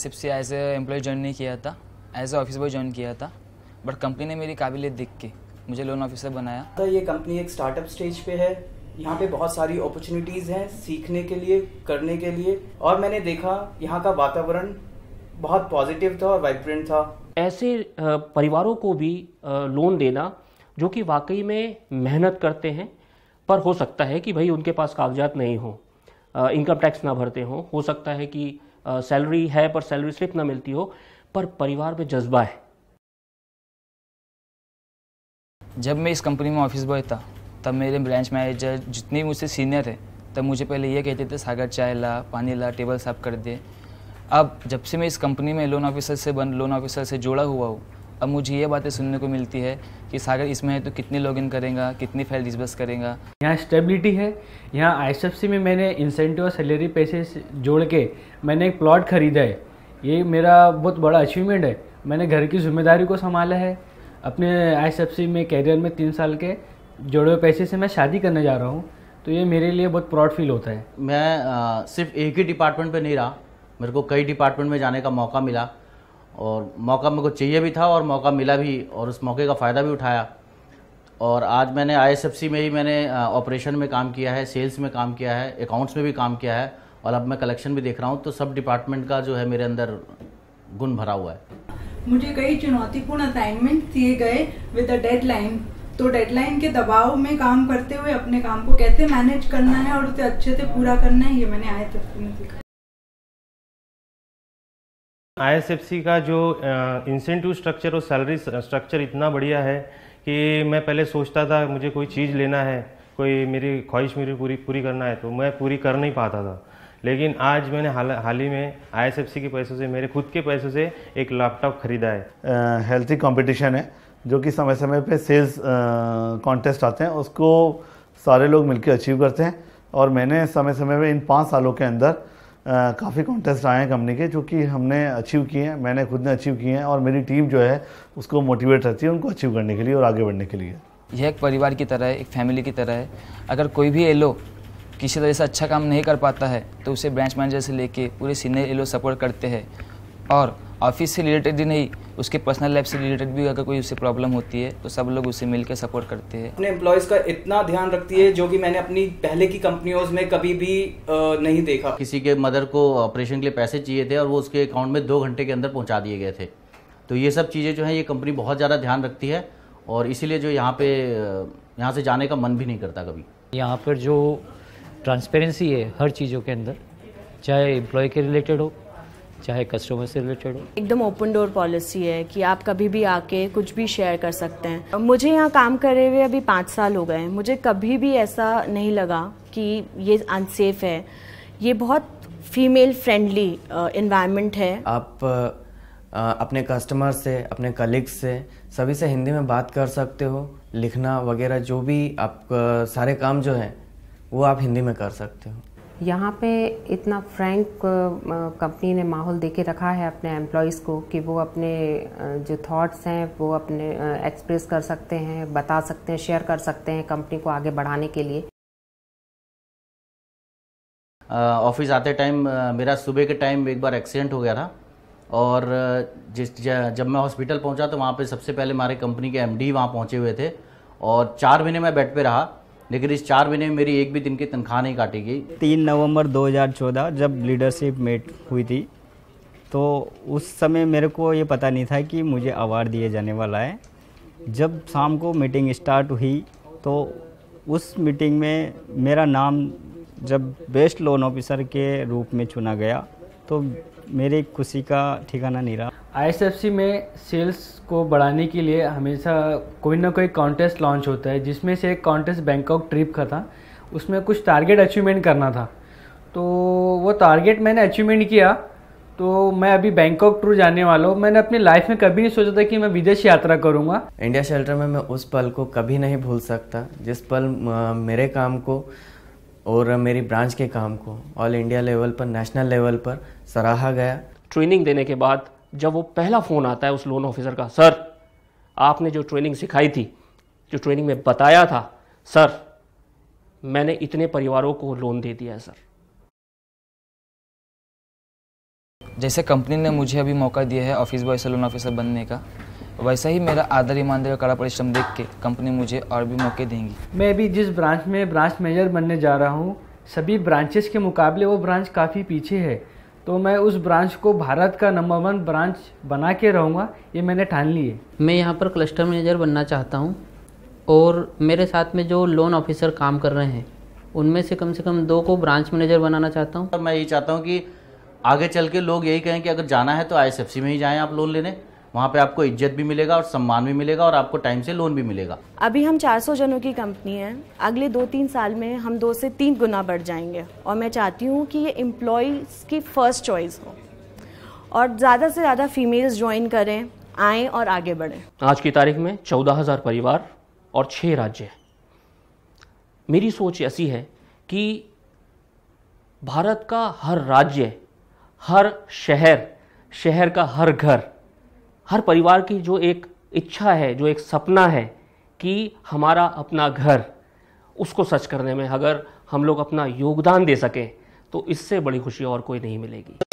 S F C as a employee join नहीं किया था as a office boy join किया था बट कंपनी ने मेरी काबिलियत देख के मुझे लोन ऑफिसर बनाया तो ये कंपनी एक स्टार्टअप स्टेज पे है यहाँ पे बहुत सारी अपॉर्चुनिटीज़ हैं सीखने के लिए करने के लिए और मैंने देखा यहाँ का वातावरण बहुत पॉजिटिव था और वाइब्रेंट था ऐसे परिवारों को भी लोन देना जो कि वाकई में मेहनत करते हैं पर हो सकता है कि भाई उनके पास कागजात नहीं हो इनकम टैक्स ना भरते हों हो सकता है कि सैलरी है पर सैलरी स्लिप ना मिलती हो पर परिवार में जज्बा है जब मैं इस कंपनी में ऑफिस बॉय था तब मेरे ब्रांच मैनेजर जितने मुझसे सीनियर है तब मुझे पहले ये कहते थे सागर चाय ला पानी ला टेबल साफ कर दे अब जब से मैं इस कंपनी में लोन ऑफिसर से बन लोन ऑफिसर से जोड़ा हुआ हूँ अब मुझे ये बातें सुनने को मिलती है कि सागर इसमें है तो कितने लॉग इन करेंगे कितनी फाइल डिस्बस करेगा यहाँ स्टेबिलिटी है यहाँ आई में मैंने इंसेंटिव और सैलरी पैसे जोड़ के मैंने एक प्लॉट खरीदा है ये मेरा बहुत बड़ा अचीवमेंट है मैंने घर की जिम्मेदारी को संभाला है अपने आई में कैरियर में तीन साल के जोड़े हुए पैसे से मैं शादी करने जा रहा हूँ तो ये मेरे लिए बहुत प्राउड फील होता है मैं आ, सिर्फ एक ही डिपार्टमेंट पर नहीं रहा मेरे को कई डिपार्टमेंट में जाने का मौका मिला और मौका मेरे को चाहिए भी था और मौका मिला भी और उस मौके का फ़ायदा भी उठाया और आज मैंने आईएसएफसी में ही मैंने ऑपरेशन में काम किया है सेल्स में काम किया है अकाउंट्स में भी काम किया है और अब मैं कलेक्शन भी देख रहा हूँ तो सब डिपार्टमेंट का जो है मेरे अंदर गुण भरा हुआ है मुझे कई चुनौतीपूर्ण असाइनमेंट दिए गए विद अ डेडलाइन तो डेडलाइन के दबाव में काम करते हुए अपने काम को कैसे मैनेज करना है और उसे अच्छे से पूरा करना है ये मैंने आए तस्वीर में सीखा आईएसएफसी का जो इंसेंटिव स्ट्रक्चर और सैलरी स्ट्रक्चर इतना बढ़िया है कि मैं पहले सोचता था मुझे कोई चीज़ लेना है कोई मेरी ख्वाहिश मेरी पूरी पूरी करना है तो मैं पूरी कर नहीं पाता था लेकिन आज मैंने हाल हाल ही में आईएसएफसी के पैसों से मेरे खुद के पैसों से एक लैपटॉप खरीदा है हेल्थी कंपटीशन है जो कि समय समय पे सेल्स कॉन्टेस्ट आते हैं उसको सारे लोग मिलकर अचीव करते हैं और मैंने समय समय में इन पाँच सालों के अंदर काफ़ी कॉन्टेस्ट आए हैं कंपनी के जो कि हमने अचीव किए हैं मैंने खुद ने अचीव किए हैं और मेरी टीम जो है उसको मोटिवेट रहती है उनको अचीव करने के लिए और आगे बढ़ने के लिए यह एक परिवार की तरह है एक फैमिली की तरह है अगर कोई भी एलो किसी तरह से अच्छा काम नहीं कर पाता है तो उसे ब्रांच मैनेजर से लेके पूरे सीनियर एलो सपोर्ट करते हैं और ऑफिस से रिलेटेड ही नहीं उसके पर्सनल लाइफ से रिलेटेड भी अगर कोई उससे प्रॉब्लम होती है तो सब लोग उसे मिलकर सपोर्ट करते हैं अपने एम्प्लॉयज़ का इतना ध्यान रखती है जो कि मैंने अपनी पहले की कंपनियों में कभी भी नहीं देखा किसी के मदर को ऑपरेशन के लिए पैसे चाहिए थे और वो उसके अकाउंट में दो घंटे के अंदर पहुँचा दिए गए थे तो ये सब चीज़ें जो हैं ये कंपनी बहुत ज़्यादा ध्यान रखती है और इसीलिए जो यहाँ पे यहाँ से जाने का मन भी नहीं करता कभी यहाँ पर जो ट्रांसपेरेंसी है हर चीज़ों के अंदर चाहे एम्प्लॉय के रिलेटेड हो चाहे कस्टमर से रिलेटेड हो एकदम ओपन डोर पॉलिसी है कि आप कभी भी आके कुछ भी शेयर कर सकते हैं मुझे यहाँ काम करे हुए अभी पाँच साल हो गए हैं मुझे कभी भी ऐसा नहीं लगा कि ये अनसेफ है ये बहुत फीमेल फ्रेंडली इन्वायरमेंट है आप आ, uh, uh, अपने कस्टमर से अपने कलीग्स से सभी से हिंदी में बात कर सकते हो लिखना वगैरह जो भी आप uh, सारे काम जो हैं वो आप हिंदी में कर सकते हो यहाँ पे इतना फ्रैंक कंपनी ने माहौल दे के रखा है अपने एम्प्लॉयज़ को कि वो अपने जो थॉट्स हैं वो अपने एक्सप्रेस कर सकते हैं बता सकते हैं शेयर कर सकते हैं कंपनी को आगे बढ़ाने के लिए ऑफिस आते टाइम मेरा सुबह के टाइम एक बार एक्सीडेंट हो गया था और जिस जब मैं हॉस्पिटल पहुंचा तो वहाँ पे सबसे पहले हमारे कंपनी के एमडी वहाँ पहुँचे हुए थे और चार महीने मैं बेड पे रहा लेकिन इस चार महीने में मेरी एक भी दिन की तनख्वाह नहीं काटी गई तीन नवंबर 2014 जब लीडरशिप मेट हुई थी तो उस समय मेरे को ये पता नहीं था कि मुझे अवार्ड दिए जाने वाला है जब शाम को मीटिंग स्टार्ट हुई तो उस मीटिंग में मेरा नाम जब बेस्ट लोन ऑफिसर के रूप में चुना गया तो मेरी खुशी का ठिकाना नहीं रहा आई में सेल्स को बढ़ाने के लिए हमेशा कोई ना कोई कॉन्टेस्ट लॉन्च होता है जिसमें से एक कॉन्टेस्ट बैंकॉक ट्रिप का था उसमें कुछ टारगेट अचीवमेंट करना था तो वो टारगेट मैंने अचीवमेंट किया तो मैं अभी बैंकॉक टूर जाने वाला हूँ मैंने अपनी लाइफ में कभी नहीं सोचा था कि मैं विदेश यात्रा करूँगा इंडिया शेल्टर में मैं उस पल को कभी नहीं भूल सकता जिस पल मेरे काम को और मेरी ब्रांच के काम को ऑल इंडिया लेवल पर नेशनल लेवल पर सराहा गया ट्रेनिंग देने के बाद जब वो पहला फ़ोन आता है उस लोन ऑफिसर का सर आपने जो ट्रेनिंग सिखाई थी जो ट्रेनिंग में बताया था सर मैंने इतने परिवारों को लोन दे दिया है सर जैसे कंपनी ने मुझे अभी मौका दिया है ऑफिस बॉय से लोन ऑफिसर बनने का वैसा ही मेरा आदर ईमानदारी और कड़ा परिश्रम देख के कंपनी मुझे और भी मौके देंगी मैं भी जिस ब्रांच में ब्रांच मैनेजर बनने जा रहा हूँ सभी ब्रांचेस के मुकाबले वो ब्रांच काफ़ी पीछे है तो मैं उस ब्रांच को भारत का नंबर वन ब्रांच बना के रहूँगा ये मैंने ठान ली है मैं यहाँ पर क्लस्टर मैनेजर बनना चाहता हूँ और मेरे साथ में जो लोन ऑफिसर काम कर रहे हैं उनमें से कम से कम दो को ब्रांच मैनेजर बनाना चाहता हूँ मैं ये चाहता हूँ कि आगे चल के लोग यही कहें कि अगर जाना है तो आई में ही जाएँ आप लोन लेने वहाँ पे आपको इज्जत भी मिलेगा और सम्मान भी मिलेगा और आपको टाइम से लोन भी मिलेगा अभी हम 400 जनों की कंपनी है अगले दो तीन साल में हम दो से तीन गुना बढ़ जाएंगे और मैं चाहती हूँ कि ये एम्प्लॉज की फ़र्स्ट चॉइस हो और ज़्यादा से ज़्यादा फीमेल्स ज्वाइन करें आए और आगे बढ़ें आज की तारीख में चौदह परिवार और छह राज्य मेरी सोच ऐसी है कि भारत का हर राज्य हर शहर शहर का हर घर हर परिवार की जो एक इच्छा है जो एक सपना है कि हमारा अपना घर उसको सच करने में अगर हम लोग अपना योगदान दे सकें तो इससे बड़ी खुशी और कोई नहीं मिलेगी